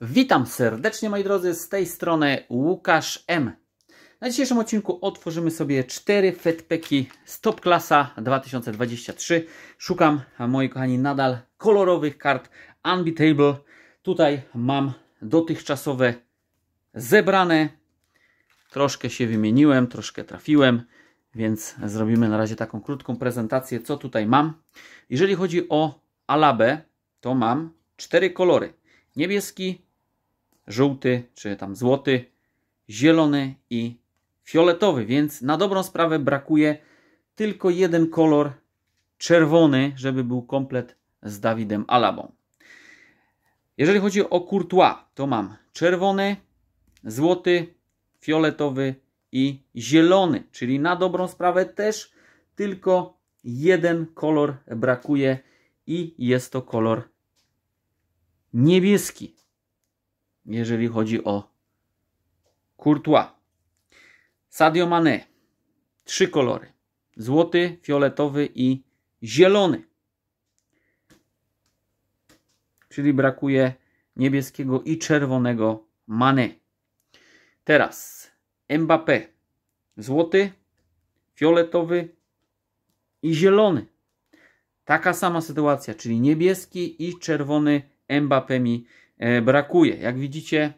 Witam serdecznie moi drodzy, z tej strony Łukasz M. Na dzisiejszym odcinku otworzymy sobie 4 Fedpeki Stop Klasa 2023. Szukam, moi kochani, nadal kolorowych kart Unbeatable. Tutaj mam dotychczasowe zebrane. Troszkę się wymieniłem, troszkę trafiłem, więc zrobimy na razie taką krótką prezentację, co tutaj mam. Jeżeli chodzi o Alabę, to mam cztery kolory. Niebieski, żółty czy tam złoty, zielony i fioletowy, więc na dobrą sprawę brakuje tylko jeden kolor czerwony, żeby był komplet z Dawidem Alabą. Jeżeli chodzi o Courtois, to mam czerwony, złoty, fioletowy i zielony, czyli na dobrą sprawę też tylko jeden kolor brakuje i jest to kolor niebieski jeżeli chodzi o Courtois. Sadio Mane. Trzy kolory. Złoty, fioletowy i zielony. Czyli brakuje niebieskiego i czerwonego Mane. Teraz Mbappé. Złoty, fioletowy i zielony. Taka sama sytuacja, czyli niebieski i czerwony Mbappé mi E, brakuje. Jak widzicie,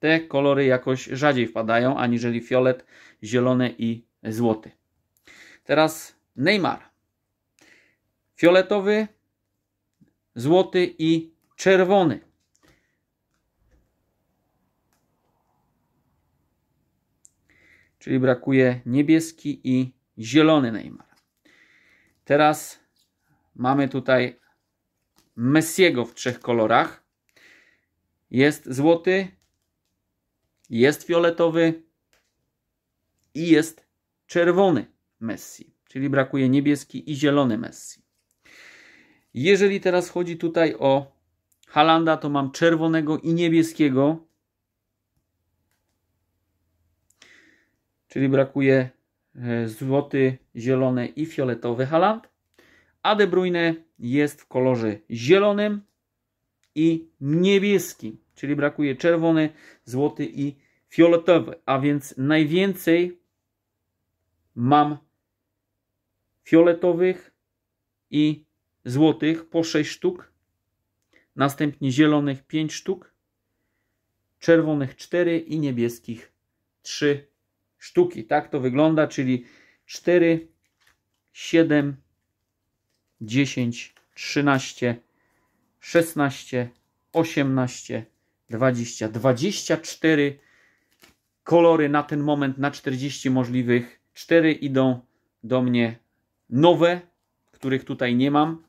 te kolory jakoś rzadziej wpadają aniżeli fiolet, zielony i złoty. Teraz Neymar. Fioletowy, złoty i czerwony. Czyli brakuje niebieski i zielony Neymar. Teraz mamy tutaj Messiego w trzech kolorach. Jest złoty, jest fioletowy i jest czerwony Messi, czyli brakuje niebieski i zielony Messi. Jeżeli teraz chodzi tutaj o Halanda, to mam czerwonego i niebieskiego, czyli brakuje e, złoty, zielony i fioletowy Haland. A De Bruyne jest w kolorze zielonym, i niebieski, czyli brakuje czerwony, złoty i fioletowy, a więc najwięcej mam fioletowych i złotych po 6 sztuk, następnie zielonych 5 sztuk, czerwonych 4 i niebieskich 3 sztuki. Tak to wygląda, czyli 4, 7, 10, 13, 16, 18, 20, 24 kolory na ten moment, na 40 możliwych. 4 idą do mnie nowe, których tutaj nie mam,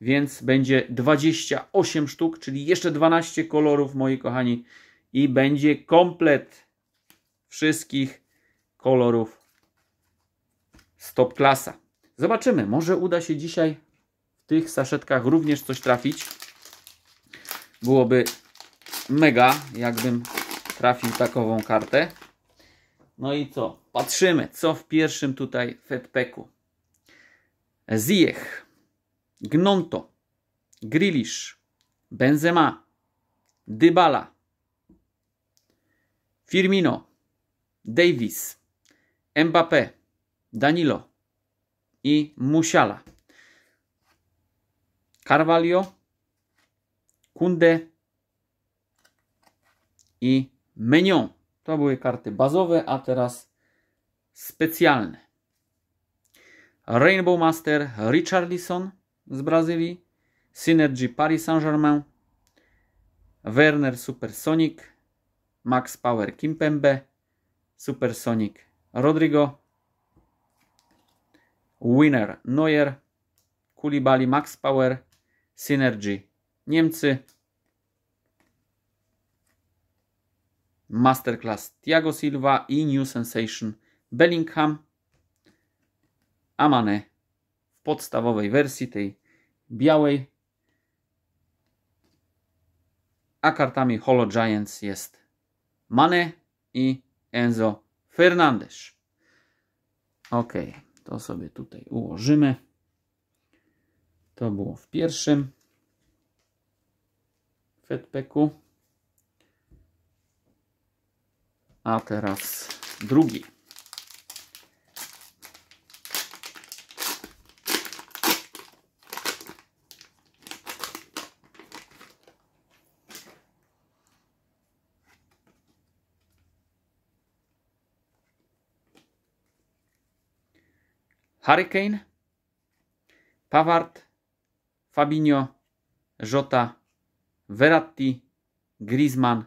więc będzie 28 sztuk, czyli jeszcze 12 kolorów, moi kochani, i będzie komplet wszystkich kolorów stop klasa. Zobaczymy, może uda się dzisiaj w tych saszetkach również coś trafić byłoby mega, jakbym trafił takową kartę. No i co? Patrzymy, co w pierwszym tutaj Fedpeku. Ziyech, Gnonto, Grilisz, Benzema, Dybala, Firmino, Davis, Mbappé, Danilo i Musiala. Carvalho, Kunde i Menion. To były karty bazowe, a teraz specjalne. Rainbow Master Richardson z Brazylii, Synergy Paris Saint-Germain, Werner Supersonic, Max Power Kimpembe, Supersonic Rodrigo, Winner Neuer, Kulibali Max Power, Synergy Niemcy. Masterclass Thiago Silva i New Sensation Bellingham. Amane w podstawowej wersji, tej białej. A kartami Holo Giants jest Mane i Enzo Fernandes. Ok, to sobie tutaj ułożymy. To było w pierwszym. Fedpeku. A teraz drugi. Hurricane, Pavard, Fabinho, Jota. Verratti, Griezmann,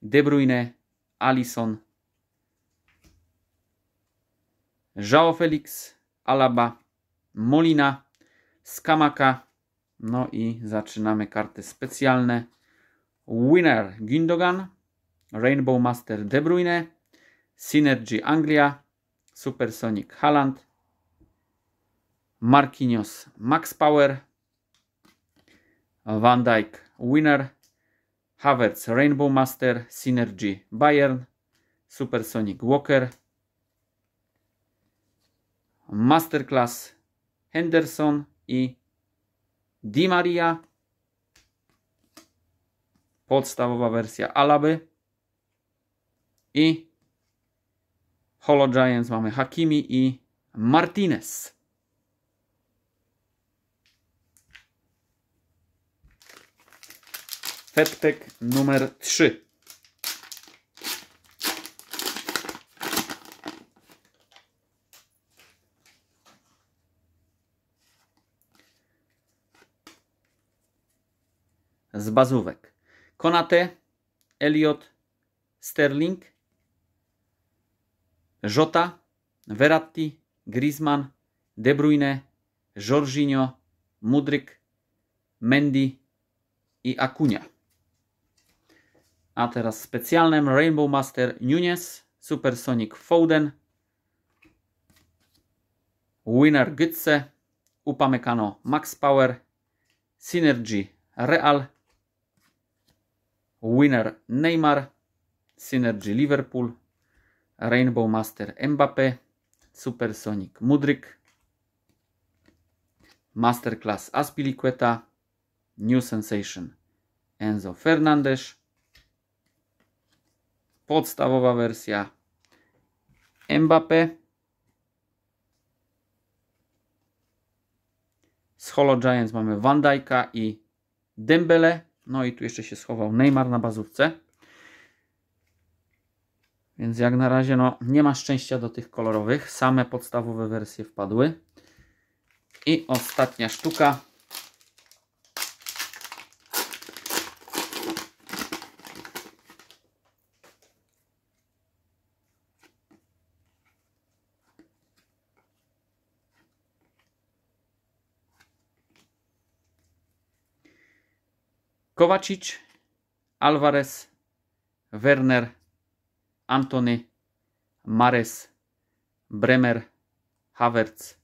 De Bruyne, Alisson, João Felix, Alaba, Molina, Skamaka. No i zaczynamy karty specjalne. Winner Gündogan, Rainbow Master De Bruyne, Synergy Anglia, Supersonic Haaland, Marquinhos Max Power, Van Dyke, Winner, Havertz Rainbow Master, Synergy Bayern, Supersonic Walker, Masterclass Henderson i Di Maria. Podstawowa wersja Alaby i Holo Giants mamy Hakimi i Martinez. Fetpek numer 3. Z bazówek. Konate, Elliot, Sterling, Jota, Veratti, Griezmann, De Bruyne, Jorginho, Mudryk, Mendy i Akunia. A teraz specjalnym Rainbow Master Nunes, Supersonic Foden, Winner Gytse, Upamecano Max Power, Synergy Real, Winner Neymar, Synergy Liverpool, Rainbow Master Mbappé, Supersonic Mudryk, Masterclass Aspiliqueta, New Sensation Enzo Fernandes, podstawowa wersja Mbappé z Holo Giants mamy Van Dijk'a i Dembele no i tu jeszcze się schował Neymar na bazówce więc jak na razie no, nie ma szczęścia do tych kolorowych same podstawowe wersje wpadły i ostatnia sztuka Kovacic, Alvarez, Werner, Antony, Mares, Bremer, Havertz,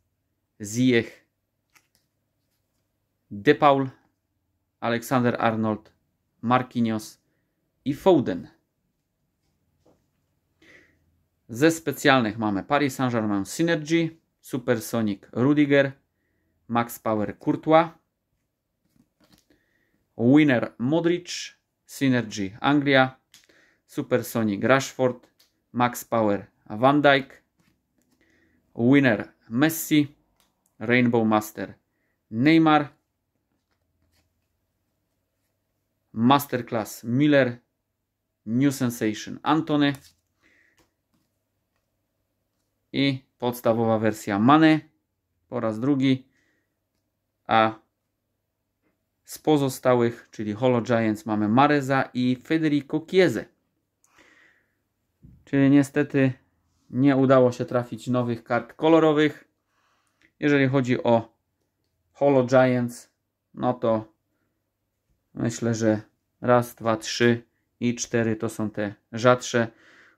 Ziyech, Depaul, Alexander Arnold, Marquinhos i Foden. Ze specjalnych mamy Paris Saint-Germain Synergy, Supersonic Rudiger, Max Power Courtois, Winner Modric, Synergy Anglia, Supersonic Rashford, Max Power Van Dijk, Winner Messi, Rainbow Master Neymar, Masterclass Miller, New Sensation Antony i podstawowa wersja Mane po raz drugi, a z pozostałych, czyli Holo Giants, mamy Mareza i Federico Chiese. Czyli niestety nie udało się trafić nowych kart kolorowych. Jeżeli chodzi o Holo Giants, no to myślę, że raz, dwa, trzy i cztery to są te rzadsze,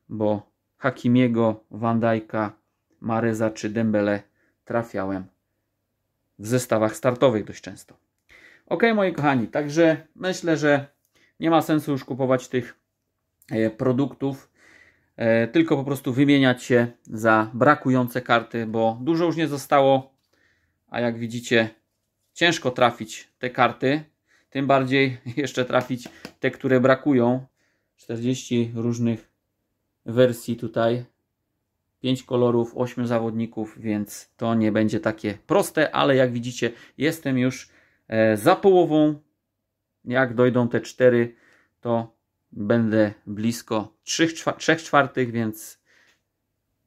bo Hakimiego, Van Dijk'a, Mareza czy Dembele trafiałem w zestawach startowych dość często. Ok, moi kochani, także myślę, że nie ma sensu już kupować tych e, produktów, e, tylko po prostu wymieniać się za brakujące karty, bo dużo już nie zostało, a jak widzicie, ciężko trafić te karty, tym bardziej jeszcze trafić te, które brakują. 40 różnych wersji tutaj, 5 kolorów, 8 zawodników, więc to nie będzie takie proste, ale jak widzicie, jestem już E, za połową. Jak dojdą te cztery, to będę blisko 3, 3 czwartych, więc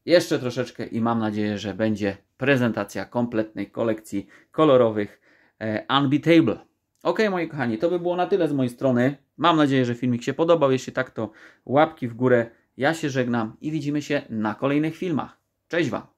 jeszcze troszeczkę i mam nadzieję, że będzie prezentacja kompletnej kolekcji kolorowych e, Unbeatable. Ok, moi kochani, to by było na tyle z mojej strony. Mam nadzieję, że filmik się podobał. Jeśli tak, to łapki w górę. Ja się żegnam i widzimy się na kolejnych filmach. Cześć Wam!